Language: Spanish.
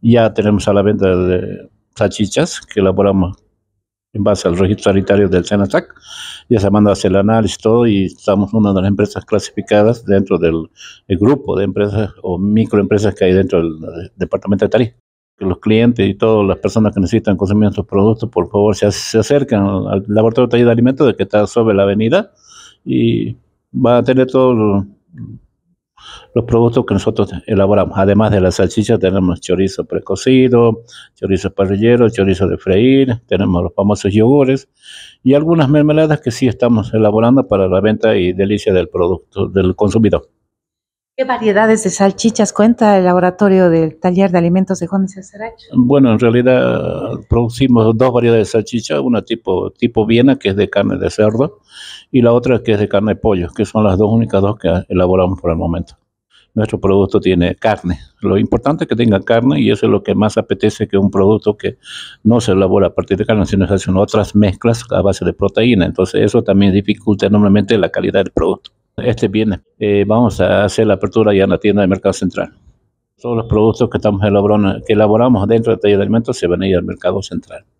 Ya tenemos a la venta de salchichas que elaboramos en base al registro sanitario del Senatac. Ya se manda hacia hacer el análisis todo y estamos una de las empresas clasificadas dentro del grupo de empresas o microempresas que hay dentro del, departamento de Tarifa Que los clientes y todas las personas que necesitan consumir estos productos, por favor, se, acercan al laboratorio de de alimentos de que está sobre la avenida y van a tener todo los productos que nosotros elaboramos. Además de las salchichas, tenemos chorizo precocido, chorizo parrillero, chorizo de freír, tenemos los famosos yogures y algunas mermeladas que sí estamos elaborando para la venta y delicia del producto, del consumidor. ¿Qué variedades de salchichas cuenta el laboratorio del taller de alimentos de Juan Bueno, en realidad producimos dos variedades de salchichas, una tipo, tipo Viena, que es de carne de cerdo, y la otra que es de carne de pollo, que son las dos únicas dos que elaboramos por el momento nuestro producto tiene carne. Lo importante es que tenga carne y eso es lo que más apetece que un producto que no se elabora a partir de carne, sino que se hacen otras mezclas a base de proteína. Entonces eso también dificulta enormemente la calidad del producto. Este viene. Eh, vamos a hacer la apertura ya en la tienda de Mercado Central. Todos los productos que, estamos elaborando, que elaboramos dentro del taller de alimentos se van a ir al Mercado Central.